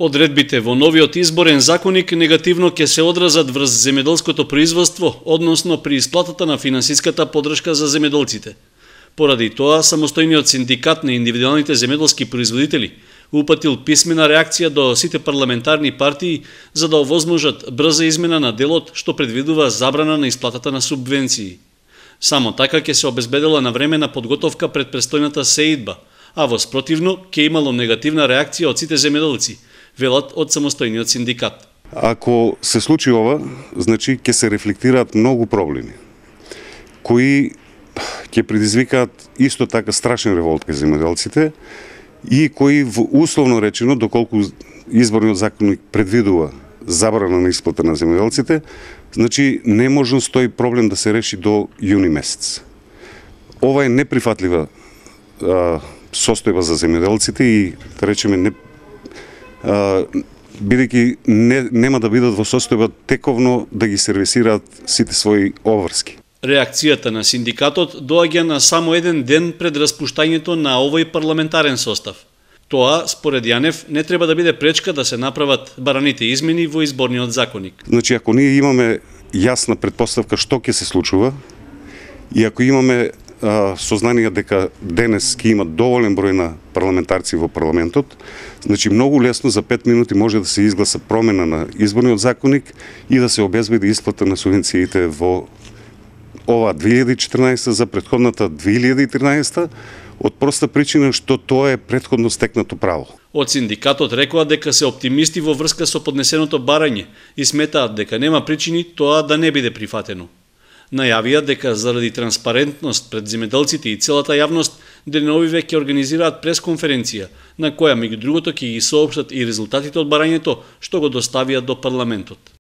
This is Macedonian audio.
Одредбите во новиот изборен законик негативно ќе се одразат врз земеделското производство, односно при исплатата на финансиската подршка за земеделците. Поради тоа, самостојниот синдикат на индивидуалните земеделски производители упатил писмена реакција до сите парламентарни партии за да овозможат брза измена на делот што предвидува забрана на исплатата на субвенции. Само така ќе се обезбедела на време на подготовка пред престојната сеидба, а воспротивно ќе имало негативна реакција од сите земеделци – велат од самостојниот синдикат. Ако се случи ова, значи ќе се рефлектираат многу проблеми кои ќе предизвикаат исто така страшен револт кај земјоделците и кои условно речено доколку изборниот закон предвидува забрана на исплата на земјоделците, значи не може стои проблем да се реши до јуни месец. Ова е неприфатлива состојба за земјоделците и да речеме не бидејќи не, нема да бидат во состојба тековно да ги сервисираат сите своји обврски. Реакцијата на синдикатот доаѓа на само еден ден пред распуштањето на овој парламентарен состав. Тоа, според Јанев, не треба да биде пречка да се направат бараните измени во изборниот законник. Значи, ако ние имаме јасна предпоставка што ќе се случува, и ако имаме сознание дека денес ќе има доволен број на парламентарци во парламентот, значи многу лесно за 5 минути може да се изгласа промена на изборниот законник и да се обезбеди исплата на субвенциите во ова 2014 за предходната 2013 од проста причина што тоа е предходно стекнато право. Од синдикатот рекоа дека се оптимисти во врска со поднесеното барање и сметаат дека нема причини тоа да не биде прифатено најавија дека заради транспарентност пред земеделците и целата јавност, деленовиве ќе организираат пресконференција, на која меѓу другото ќе ги соопштат и резултатите од барањето што го доставиат до парламентот.